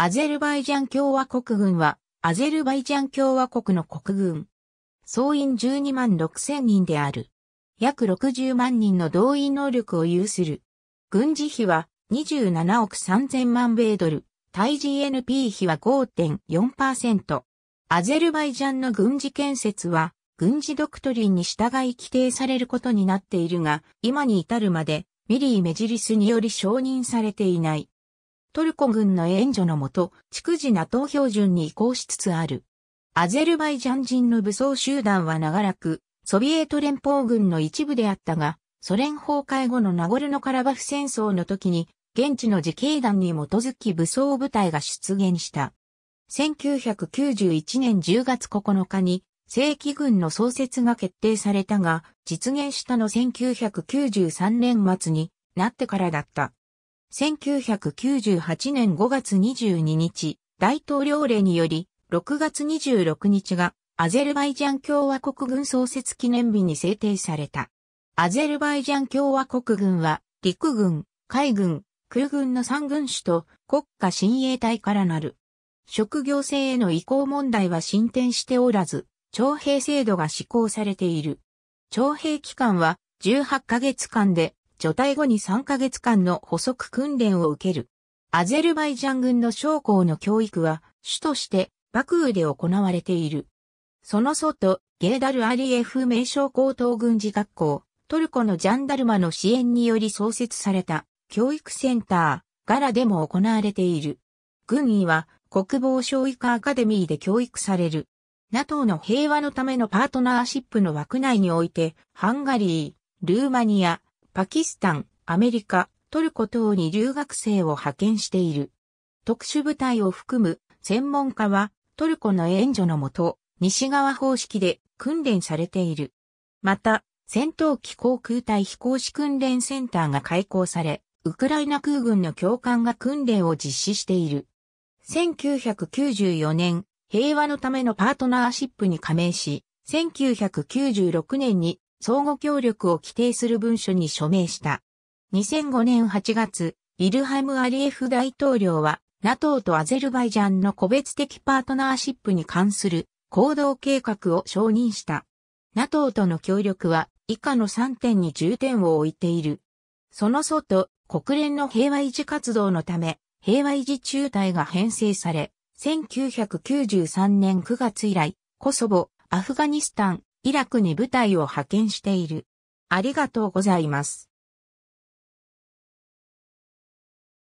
アゼルバイジャン共和国軍は、アゼルバイジャン共和国の国軍。総員12万6千人である。約60万人の動員能力を有する。軍事費は27億3000万米ドル、対 GNP 比は5.4%。アゼルバイジャンの軍事建設は、軍事ドクトリンに従い規定されることになっているが、今に至るまで、ミリー・メジリスにより承認されていない。トルコ軍の援助のもと、逐次な投 t 標準に移行しつつある。アゼルバイジャン人の武装集団は長らく、ソビエト連邦軍の一部であったが、ソ連崩壊後のナゴルノカラバフ戦争の時に、現地の自警団に基づき武装部隊が出現した。1991年10月9日に正規軍の創設が決定されたが、実現したの1993年末になってからだった。1998年5月22日、大統領令により、6月26日がアゼルバイジャン共和国軍創設記念日に制定された。アゼルバイジャン共和国軍は、陸軍、海軍、空軍の三軍種と国家親衛隊からなる。職業制への移行問題は進展しておらず、徴兵制度が施行されている。徴兵期間は18ヶ月間で除隊後に3ヶ月間の補足訓練を受ける。アゼルバイジャン軍の将校の教育は、主としてバクーで行われている。その外、ゲーダル・アリエフ名称高等軍事学校、トルコのジャンダルマの支援により創設された教育センター、ガラでも行われている。軍医は国防省医科アカデミーで教育される。NATO の平和のためのパートナーシップの枠内において、ハンガリー、ルーマニア、パキスタン、アメリカ、トルコ等に留学生を派遣している。特殊部隊を含む専門家はトルコの援助のもと、西側方式で訓練されている。また、戦闘機航空隊飛行士訓練センターが開校され、ウクライナ空軍の教官が訓練を実施している。1994年、平和のためのパートナーシップに加盟し、1996年に相互協力を規定する文書に署名した。2005年8月、イルハム・アリエフ大統領は、NATO とアゼルバイジャンの個別的パートナーシップに関する行動計画を承認した。NATO との協力は以下の3点に重点を置いている。その外、国連の平和維持活動のため、平和維持中隊が編成され、1993年9月以来、コソボ、アフガニスタン、イラクに部隊を派遣している。ありがとうございます。